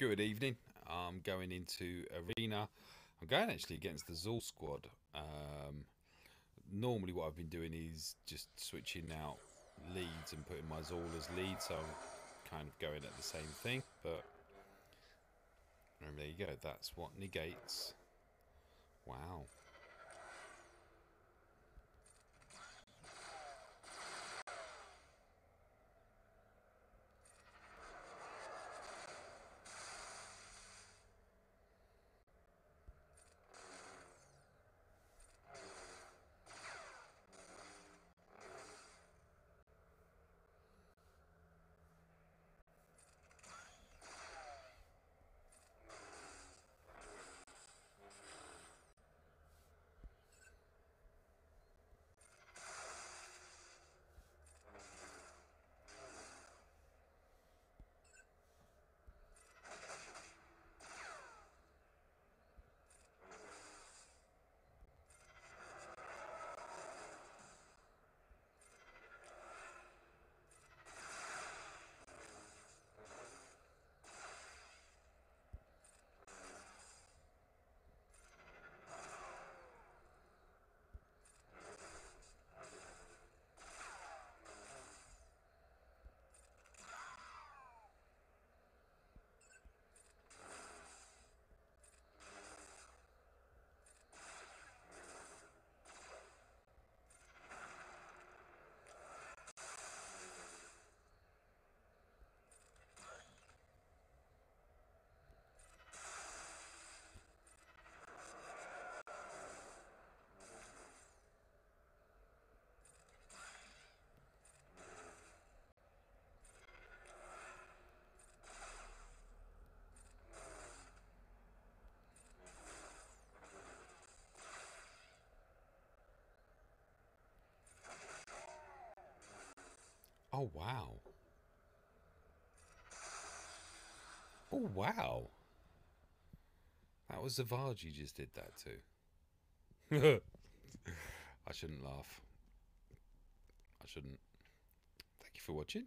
Good evening. I'm going into arena. I'm going actually against the Zul squad. Um, normally, what I've been doing is just switching out leads and putting my Zul as lead, so I'm kind of going at the same thing. But oh, there you go. That's what negates. Wow. Oh, wow. Oh, wow. That was Savage you just did that to. I shouldn't laugh. I shouldn't. Thank you for watching.